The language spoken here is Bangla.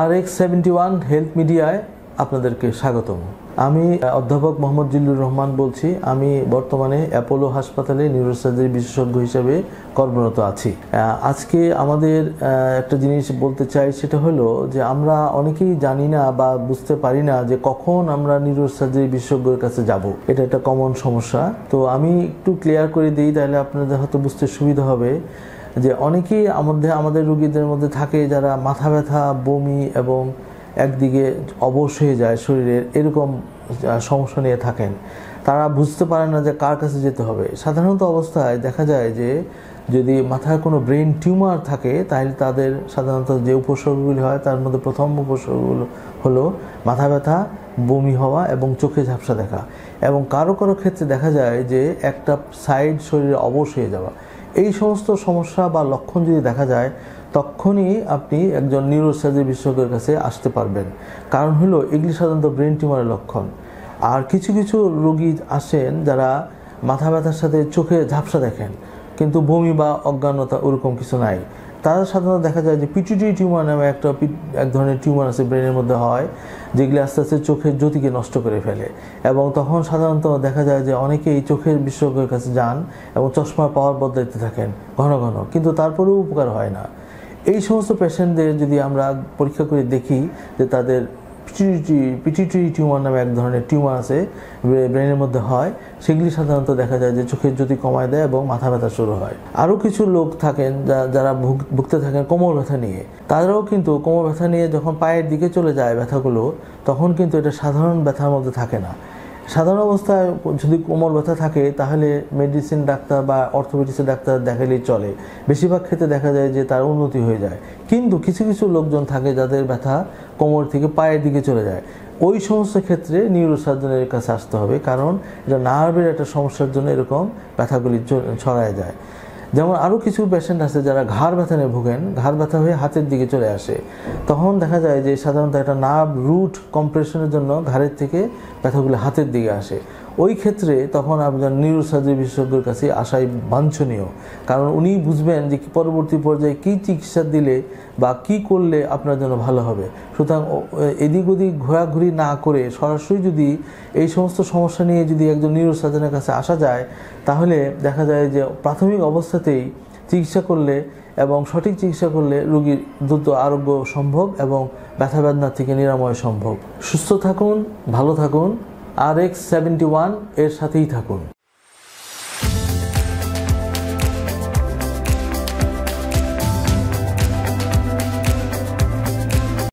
আর এক্স সেভেন্টি ওয়ান হেলথ মিডিয়ায় আপনাদেরকে স্বাগতম আমি অধ্যাপক মোহাম্মদ জিল্লুর রহমান বলছি আমি বর্তমানে অ্যাপোলো হাসপাতালে নিউরোসার্জারি বিশেষজ্ঞ হিসেবে কর্মরত আছি আজকে আমাদের একটা জিনিস বলতে চাই সেটা হলো যে আমরা অনেকেই জানি না বা বুঝতে পারি না যে কখন আমরা নিউরোসার্জারি বিশেষজ্ঞের কাছে যাব এটা একটা কমন সমস্যা তো আমি একটু ক্লিয়ার করে দিই তাহলে আপনাদের হয়তো বুঝতে সুবিধা হবে যে অনেকেই আমাদের আমাদের রুগীদের মধ্যে থাকে যারা মাথা ব্যথা বমি এবং একদিকে অবশ হয়ে যায় শরীরের এরকম সমস্যা নিয়ে থাকেন তারা বুঝতে পারে না যে কার কাছে যেতে হবে সাধারণত অবস্থায় দেখা যায় যে যদি মাথায় কোনো ব্রেন টিউমার থাকে তাহলে তাদের সাধারণত যে উপসর্গগুলি হয় তার মধ্যে প্রথম উপসর্গগুলো হলো মাথা ব্যথা বমি হওয়া এবং চোখে ঝাপসা দেখা এবং কারো কারো ক্ষেত্রে দেখা যায় যে একটা সাইড শরীরে অবশ হয়ে যাওয়া এই সমস্ত সমস্যা বা লক্ষণ যদি দেখা যায় তখনই আপনি একজন নিউরোসার্জি বিশেষজ্ঞের কাছে আসতে পারবেন কারণ হলো এগুলি সাধারণত ব্রেন টিউমারের লক্ষণ আর কিছু কিছু রোগী আসেন যারা মাথা ব্যথার সাথে চোখে ঝাপসা দেখেন কিন্তু বমি বা অজ্ঞানতা ওরকম কিছু নাই তারা সাধারণত দেখা যায় যে পিটুটি টিউমার নামে একটা এক ধরনের টিউমার আছে ব্রেনের মধ্যে হয় যেগুলি আস্তে আস্তে চোখের জ্যোতিকে নষ্ট করে ফেলে এবং তখন সাধারণত দেখা যায় যে অনেকেই চোখের বিশেষজ্ঞের কাছে যান এবং চশমার পাওয়ার বদলাইতে থাকেন ঘন ঘন কিন্তু তারপরেও উপকার হয় না এই সমস্ত পেশেন্টদের যদি আমরা পরীক্ষা করে দেখি যে তাদের পিটিটি পিটিটি টিউমার নামে এক ধরনের টিউমার আছে ব্রেনের মধ্যে হয় সেগুলি সাধারণত দেখা যায় যে চোখের জ্যোতি কমায় দেয় এবং মাথা ব্যথা শুরু হয় আরও কিছু লোক থাকেন যারা ভুগতে থাকেন কোমর ব্যথা নিয়ে তারাও কিন্তু কোমর ব্যথা নিয়ে যখন পায়ের দিকে চলে যায় ব্যথাগুলো তখন কিন্তু এটা সাধারণ ব্যথার মধ্যে থাকে না সাধারণ অবস্থায় যদি কোমর ব্যথা থাকে তাহলে মেডিসিন ডাক্তার বা অর্থোপেডিক্সের ডাক্তার দেখালেই চলে বেশিরভাগ ক্ষেত্রে দেখা যায় যে তার উন্নতি হয়ে যায় কিন্তু কিছু কিছু লোকজন থাকে যাদের ব্যথা কোমর থেকে পায়ের দিকে চলে যায় ওই সমস্ত ক্ষেত্রে নিউরোসার্জনের কাছে আসতে হবে কারণ এটা নার্ভের একটা সমস্যার জন্য এরকম ব্যথাগুলি ছড়ায় যায় যেমন আরও কিছু পেশেন্ট আছে যারা ঘাড় ব্যথা নিয়ে ভোগেন ঘাড় ব্যথা হয়ে হাতের দিকে চলে আসে তখন দেখা যায় যে সাধারণত একটা নার্ভ রুট কম্প্রেশনের জন্য ঘাড়ের থেকে ব্যথাগুলো হাতের দিকে আসে ওই ক্ষেত্রে তখন আপনার নিউরোসার্জি বিশেষজ্ঞের কাছে আসাই বাঞ্ছনীয় কারণ উনি বুঝবেন যে পরবর্তী পর্যায়ে কী চিকিৎসা দিলে বা কি করলে আপনার জন্য ভালো হবে সুতরাং এদিক ওদিক ঘোরাঘুরি না করে সরাসরি যদি এই সমস্ত সমস্যা নিয়ে যদি একজন নিউরোসার্জনের কাছে আসা যায় তাহলে দেখা যায় যে প্রাথমিক অবস্থাতেই চিকিৎসা করলে এবং সঠিক চিকিৎসা করলে রোগীর দ্রুত আরোগ্য সম্ভব এবং ব্যথা বেদনা থেকে নিরাময় সম্ভব সুস্থ থাকুন ভালো থাকুন আর এক্স সেভেন্টি ওয়ান এর সাথেই থাকুন